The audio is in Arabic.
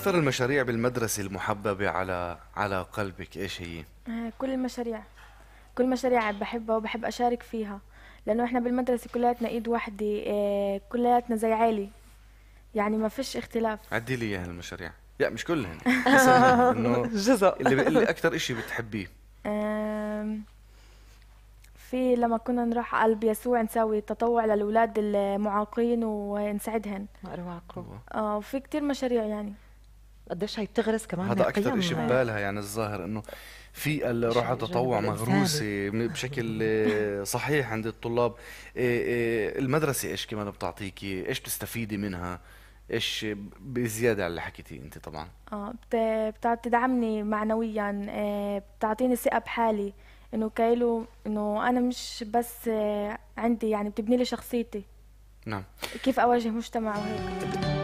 أكثر المشاريع بالمدرسة المحببة على على قلبك إيش هي؟ آه، كل المشاريع كل مشاريع بحبها وبحب أشارك فيها لأنه إحنا بالمدرسة كلياتنا إيد واحدة آه، كلياتنا زي عالي يعني ما فيش اختلاف عدي لي إياها المشاريع لا مش كلهن إنه جزء اللي, بيقول لي أكثر إشي بتحبيه في لما كنا نروح على قلب يسوع نسوي تطوع للاولاد المعاقين ونساعدهن اه وفي كثير مشاريع يعني قديش هي بتغرس كمان هذا اكثر شيء ببالها يعني الظاهر انه في الروح التطوع مغروسه بشكل آه، صحيح عند الطلاب إيه، إيه، المدرسه ايش كمان بتعطيكي ايش بتستفيدي منها ايش بزياده على اللي حكيتيه انت طبعا اه بتدعمني معنويا إيه، بتعطيني ثقه بحالي انه كايلو انه انا مش بس آه، عندي يعني بتبني لي شخصيتي نعم كيف اواجه مجتمع وهيك